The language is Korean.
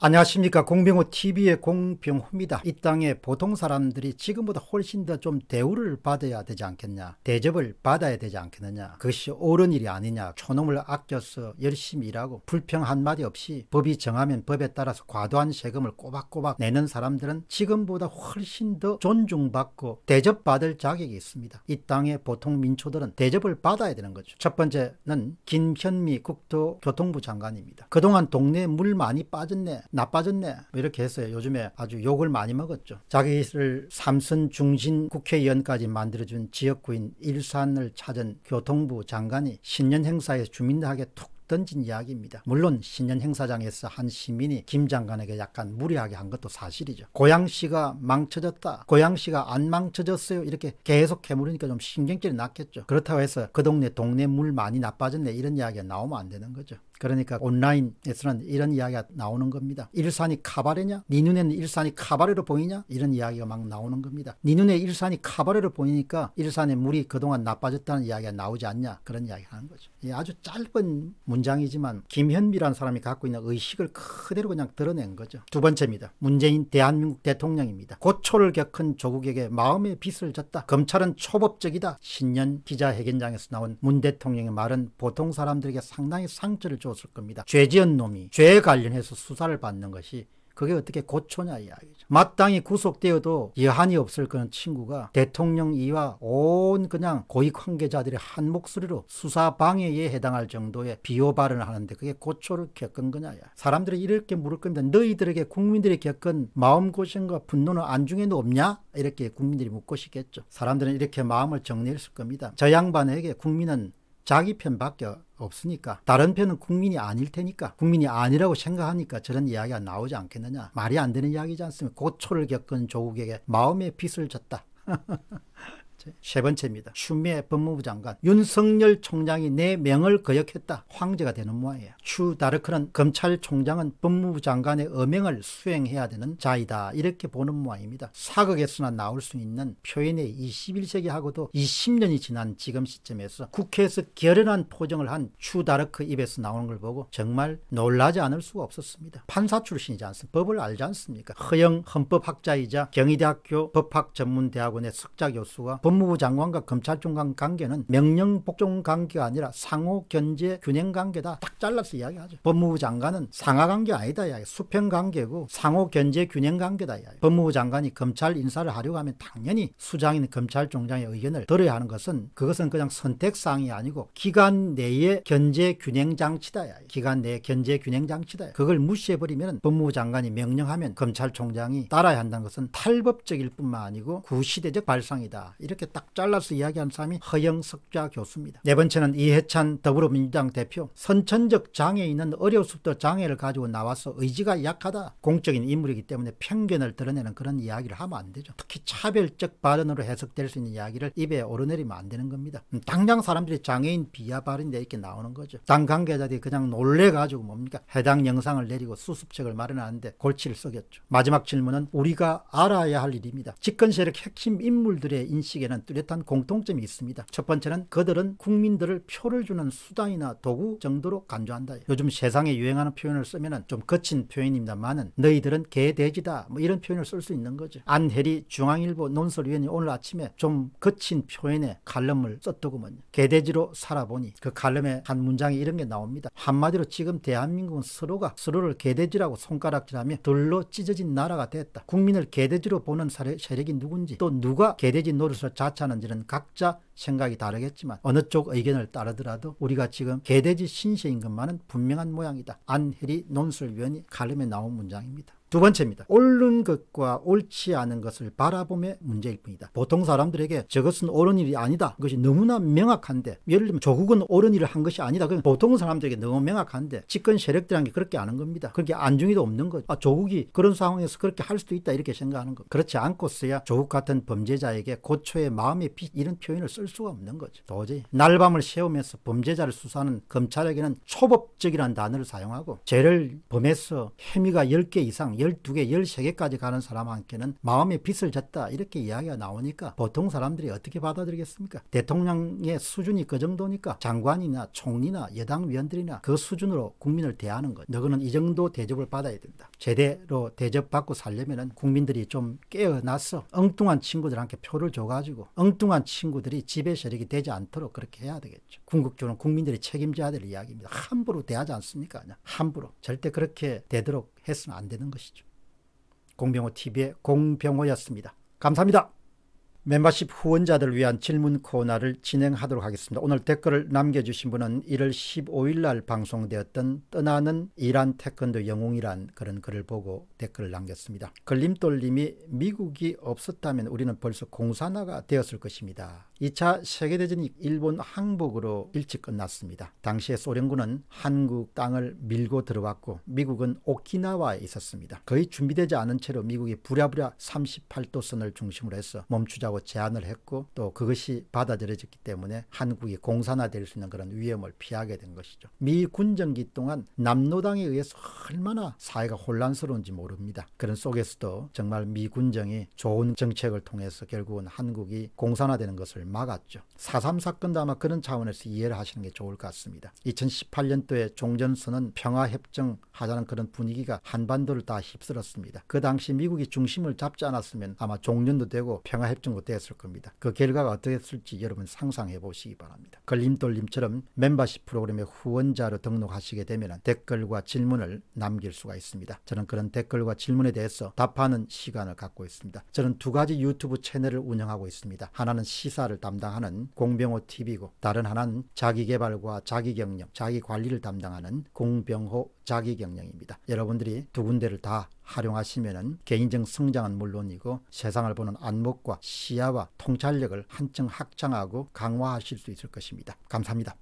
안녕하십니까 공병호TV의 공병호입니다. 이땅에 보통 사람들이 지금보다 훨씬 더 좀 대우를 받아야 되지 않겠냐 대접을 받아야 되지 않겠느냐 그것이 옳은 일이 아니냐 초놈을 아껴서 열심히 일하고 불평 한마디 없이 법이 정하면 법에 따라서 과도한 세금을 꼬박꼬박 내는 사람들은 지금보다 훨씬 더 존중받고 대접받을 자격이 있습니다. 이땅에 보통 민초들은 대접을 받아야 되는 거죠. 첫 번째는 김현미 국토교통부 장관입니다. 그동안 동네에 물 많이 빠졌네 나빠졌네 뭐 이렇게 해서 요즘에 아주 욕을 많이 먹었죠. 자기를 삼선 중진 국회의원까지 만들어준 지역구인 일산을 찾은 교통부 장관이 신년 행사에 서 주민들에게 툭 던진 이야기입니다. 물론 신년 행사장에서 한 시민이 김 장관에게 약간 무리하게 한 것도 사실이죠. 고양시가 망쳐졌다. 고양시가 안 망쳐졌어요. 이렇게 계속 해물으니까 좀 신경질이 났겠죠. 그렇다고 해서 그 동네 동네 물 많이 나빠졌네 이런 이야기가 나오면 안 되는 거죠. 그러니까 온라인에서는 이런 이야기가 나오는 겁니다. 일산이 카바레냐? 네 눈에는 일산이 카바레로 보이냐? 이런 이야기가 막 나오는 겁니다. 네 눈에 일산이 카바레로 보이니까 일산의 물이 그동안 나빠졌다는 이야기가 나오지 않냐? 그런 이야기 를 하는 거죠. 예, 아주 짧은 문장이지만 김현미라는 사람이 갖고 있는 의식을 그대로 그냥 드러낸 거죠. 두 번째입니다. 문재인 대한민국 대통령입니다. 고초를 겪은 조국에게 마음의 빚을 졌다. 검찰은 초법적이다. 신년 기자회견장에서 나온 문 대통령의 말은 보통 사람들에게 상당히 상처를 줬 들었을 겁니다. 죄 지은 놈이 죄에 관련해서 수사를 받는 것이 그게 어떻게 고초냐 이야기죠. 마땅히 구속되어도 여한이 없을 그런 친구가 대통령 이와 온 그냥 고위 관계자들의 한 목소리로 수사 방해에 해당할 정도의 비호 발언을 하는데 그게 고초를 겪은 거냐 야. 사람들이 이렇게 물을 겁니다. 너희들에게 국민들이 겪은 마음고생과 분노는 안중에도 없냐? 이렇게 국민들이 묻고 싶겠죠. 사람들은 이렇게 마음을 정리했을 겁니다. 저 양반에게 국민은 자기 편밖에 없으니까 다른 편은 국민이 아닐 테니까 국민이 아니라고 생각하니까 저런 이야기가 나오지 않겠느냐 말이 안 되는 이야기지 않습니까 고초를 겪은 조국에게 마음의 빚을 졌다 세 번째입니다. 추미애 법무부 장관 윤석열 총장이 내 명을 거역했다. 황제가 되는 모양이에추 다르크는 검찰총장은 법무부 장관의 음행을 수행해야 되는 자이다. 이렇게 보는 모양입니다. 사극에서나 나올 수 있는 표현의 21세기하고도 20년이 지난 지금 시점에서 국회에서 결연한 포정을 한 추 다르크 입에서 나오는 걸 보고 정말 놀라지 않을 수가 없었습니다. 판사 출신이지 않습니까? 법을 알지 않습니까? 허영 헌법학자이자 경희대학교 법학전문대학원의 석자 교수가 법 법무부 장관과 검찰총 간 관계는 명령 복종 관계가 아니라 상호 견제 균형 관계다 딱 잘라서 이야기하죠. 법무부 장관은 상하 관계 아니다 이야기 수평 관계고 상호 견제 균형 관계다 이야기 법무부 장관이 검찰 인사를 하려고 하면 당연히 수장인 검찰총장의 의견을 들어야 하는 것은 그것은 그냥 선택사항이 아니고 기간 내에 견제 균형 장치다 이야기 기간 내에 견제 균형 장치다 이야기 그걸 무시해버리면 법무부 장관이 명령하면 검찰총장이 따라야 한다는 것은 탈법적일 뿐만 아니고 구시대적 발상이다 이렇게 이렇게 딱 잘라서 이야기한 사람이 허영석자 교수입니다. 네 번째는 이해찬 더불어민주당 대표 선천적 장애 있는 어려서부터 장애를 가지고 나와서 의지가 약하다. 공적인 인물이기 때문에 편견을 드러내는 그런 이야기를 하면 안 되죠. 특히 차별적 발언으로 해석될 수 있는 이야기를 입에 오르내리면 안 되는 겁니다. 음, 당장 사람들이 장애인 비하 발언이 이렇게 나오는 거죠. 당 관계자들이 그냥 놀래가지고 뭡니까 해당 영상을 내리고 수습책을 마련하는데 골치를 썩였죠. 마지막 질문은 우리가 알아야 할 일입니다. 집권 세력 핵심 인물들의 인식에는 가지는 뚜렷한 공통점이 있습니다. 첫 번째는 그들은 국민들을 표를 주는 수단이나 도구 정도로 간주한다. 요즘 세상에 유행하는 표현을 쓰면 좀 거친 표현입니다만은 너희들은 개돼지다 뭐 이런 표현을 쓸 수 있는 거죠. 안혜리 중앙일보 논설위원이 오늘 아침에 좀 거친 표현의 칼럼을 썼더구먼요. 개돼지로 살아보니 그 칼럼에 한문장이 이런 게 나옵니다. 한마디로 지금 대한민국은 서로가 서로를 개돼지라고 손가락질하며 둘로 찢어진 나라가 됐다. 국민을 개돼지로 보는 세력이 누군지 또 누가 개돼지 노릇을 잘 4차는지는 각자 생각이 다르겠지만 어느 쪽 의견을 따르더라도 우리가 지금 개돼지 신세인 것만은 분명한 모양이다. 안혜리 논술위원이 칼럼에 나온 문장입니다. 두 번째입니다. 옳은 것과 옳지 않은 것을 바라봄의 문제일 뿐이다. 보통 사람들에게 저것은 옳은 일이 아니다. 그것이 너무나 명확한데 예를 들면 조국은 옳은 일을 한 것이 아니다. 그건 보통 사람들에게 너무 명확한데 집권 세력들이게 그렇게 아는 겁니다. 그렇게 안중이도 없는 거죠. 아, 조국이 그런 상황에서 그렇게 할 수도 있다 이렇게 생각하는 거. 그렇지 않고서야 조국 같은 범죄자에게 고초의 마음의 빛 이런 표현을 쓸 수가 없는 거죠. 도저히 날밤을 새우면서 범죄자를 수사하는 검찰에게는 초법적이라는 단어를 사용하고 죄를 범해서 혐의가 10개 이상 12개, 13개까지 가는 사람한테는 마음의 빚을 졌다 이렇게 이야기가 나오니까 보통 사람들이 어떻게 받아들이겠습니까? 대통령의 수준이 그 정도니까 장관이나 총리나 여당 위원들이나 그 수준으로 국민을 대하는 것. 너그는 이 정도 대접을 받아야 된다. 제대로 대접받고 살려면 국민들이 좀 깨어나서 엉뚱한 친구들한테 표를 줘가지고 엉뚱한 친구들이 지배 세력이 되지 않도록 그렇게 해야 되겠죠. 궁극적으로 국민들의 책임져야 될 이야기입니다. 함부로 대하지 않습니까? 함부로. 절대 그렇게 되도록 해서는 안 되는 것이죠. 공병호 TV의 공병호였습니다. 감사합니다. 멤버십 후원자들 위한 질문 코너를 진행하도록 하겠습니다. 오늘 댓글을 남겨주신 분은 1월 15일 날 방송되었던 떠나는 이란 태권도 영웅이란 그런 글을 보고 댓글을 남겼습니다. 걸림돌님이 미국이 없었다면 우리는 벌써 공산화가 되었을 것입니다. 2차 세계대전이 일본 항복으로 일찍 끝났습니다. 당시에 소련군은 한국 땅을 밀고 들어왔고 미국은 오키나와에 있었습니다. 거의 준비되지 않은 채로 미국이 부랴부랴 38도선을 중심으로 해서 멈추자고 하고 제안을 했고 또 그것이 받아들여졌기 때문에 한국이 공산화될 수 있는 그런 위험을 피하게 된 것이죠. 미 군정기 동안 남노당에 의해서 얼마나 사회가 혼란스러운지 모릅니다. 그런 속에서도 정말 미 군정이 좋은 정책을 통해서 결국은 한국이 공산화되는 것을 막았죠. 4.3 사건도 아마 그런 차원에서 이해를 하시는 게 좋을 것 같습니다. 2018년도에 종전선언 평화협정 하자는 그런 분위기가 한반도를 다 휩쓸었습니다. 그 당시 미국이 중심을 잡지 않았으면 아마 종전도 되고 평화협정도 됐을 겁니다. 그 결과가 어떻겠을지 여러분 상상해 보시기 바랍니다. 걸림돌님처럼 멤버십 프로그램의 후원자로 등록하시게 되면 댓글과 질문을 남길 수가 있습니다. 저는 그런 댓글과 질문에 대해서 답하는 시간을 갖고 있습니다. 저는 두 가지 유튜브 채널을 운영하고 있습니다. 하나는 시사를 담당하는 공병호 TV고 다른 하나는 자기개발과 자기경영, 자기관리를 담당하는 공병호 자기경영입니다. 여러분들이 두 군데를 다 활용하시면 개인적 성장은 물론이고 세상을 보는 안목과 시 시야와 통찰력을 한층 확장하고 강화하실 수 있을 것입니다. 감사합니다.